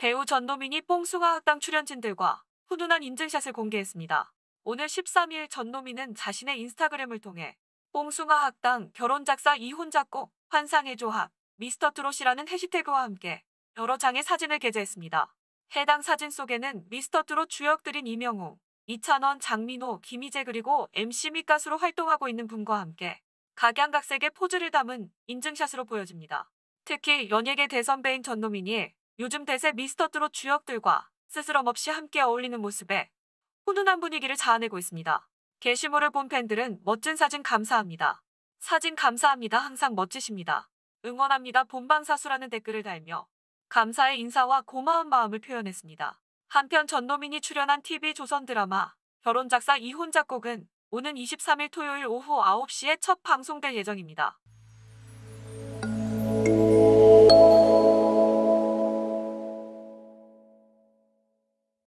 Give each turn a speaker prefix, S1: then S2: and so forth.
S1: 배우 전노민이 뽕숭아 학당 출연진들과 훈훈한 인증샷을 공개했습니다. 오늘 13일 전노민은 자신의 인스타그램을 통해 뽕숭아 학당 결혼작사 이혼작곡 환상의 조합 미스터트롯이라는 해시태그와 함께 여러 장의 사진을 게재했습니다. 해당 사진 속에는 미스터트롯 주역들인 이명웅, 이찬원, 장민호, 김희재 그리고 MC 및 가수로 활동하고 있는 분과 함께 각양각색의 포즈를 담은 인증샷으로 보여집니다. 특히 연예계 대선배인 전노민이 요즘 대세 미스터트롯 주역들과 스스럼 없이 함께 어울리는 모습에 훈훈한 분위기를 자아내고 있습니다. 게시물을 본 팬들은 멋진 사진 감사합니다. 사진 감사합니다. 항상 멋지십니다. 응원합니다. 본방사수라는 댓글을 달며 감사의 인사와 고마운 마음을 표현했습니다. 한편 전노민이 출연한 TV 조선 드라마 결혼 작사 이혼 작곡은 오는 23일 토요일 오후 9시에 첫 방송될 예정입니다.